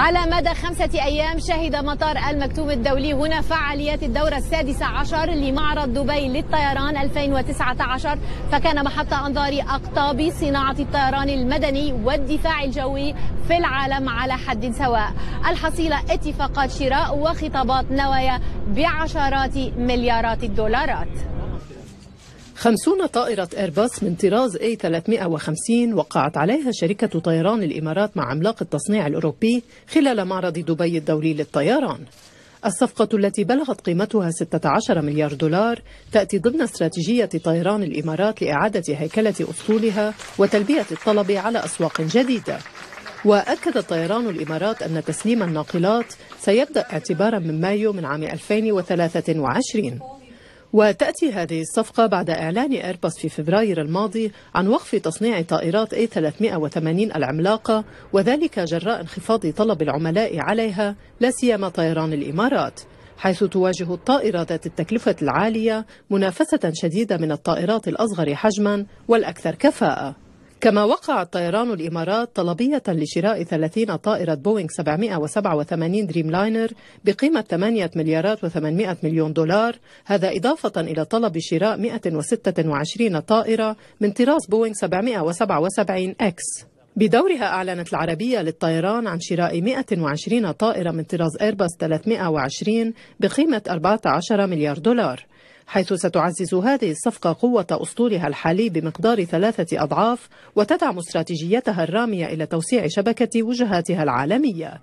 على مدى خمسة أيام شهد مطار المكتوم الدولي هنا فعاليات الدورة السادسة عشر لمعرض دبي للطيران 2019 فكان محط أنظار أقطاب صناعة الطيران المدني والدفاع الجوي في العالم على حد سواء الحصيلة اتفاقات شراء وخطابات نوايا بعشرات مليارات الدولارات خمسون طائرة إيرباص من طراز A350 وقعت عليها شركة طيران الإمارات مع عملاق التصنيع الأوروبي خلال معرض دبي الدولي للطيران الصفقة التي بلغت قيمتها 16 مليار دولار تأتي ضمن استراتيجية طيران الإمارات لإعادة هيكلة أسطولها وتلبية الطلب على أسواق جديدة وأكد طيران الإمارات أن تسليم الناقلات سيبدأ اعتبارا من مايو من عام 2023 وتأتي هذه الصفقة بعد إعلان إيرباص في فبراير الماضي عن وقف تصنيع طائرات A380 العملاقة وذلك جراء انخفاض طلب العملاء عليها لا سيما طيران الإمارات حيث تواجه الطائرة ذات التكلفة العالية منافسة شديدة من الطائرات الأصغر حجما والأكثر كفاءة كما وقع طيران الإمارات طلبية لشراء 30 طائرة بوينغ 787 دريم لاينر بقيمة 8 مليارات و800 مليون دولار هذا إضافة إلى طلب شراء 126 طائرة من طراز بوينغ 777 إكس بدورها أعلنت العربية للطيران عن شراء 120 طائرة من طراز إيرباص 320 بقيمة 14 مليار دولار حيث ستعزز هذه الصفقة قوة أسطولها الحالي بمقدار ثلاثة أضعاف وتدعم استراتيجيتها الرامية إلى توسيع شبكة وجهاتها العالمية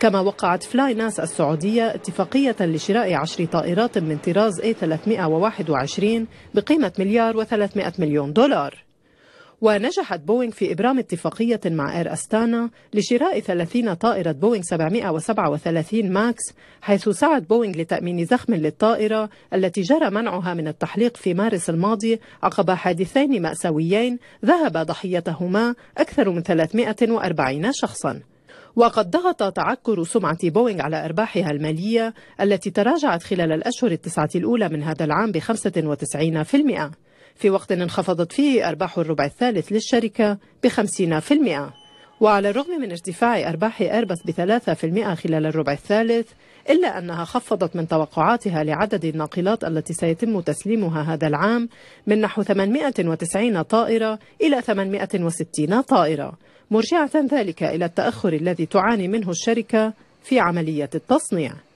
كما وقعت فلاي ناس السعودية اتفاقية لشراء عشر طائرات من طراز A321 بقيمة مليار و300 مليون دولار ونجحت بوينغ في إبرام اتفاقية مع إير أستانا لشراء 30 طائرة بوينغ 737 ماكس حيث سعت بوينغ لتأمين زخم للطائرة التي جرى منعها من التحليق في مارس الماضي عقب حادثين مأساويين ذهب ضحيتهما أكثر من 340 شخصاً وقد ضغط تعكر سمعة بوينغ على أرباحها المالية التي تراجعت خلال الأشهر التسعة الأولى من هذا العام ب 95% في وقت انخفضت فيه أرباح الربع الثالث للشركة ب 50%. وعلى الرغم من ارتفاع أرباح إيرباص ب 3% خلال الربع الثالث إلا أنها خفضت من توقعاتها لعدد الناقلات التي سيتم تسليمها هذا العام من نحو 890 طائرة إلى 860 طائرة مرجعة ذلك إلى التأخر الذي تعاني منه الشركة في عملية التصنيع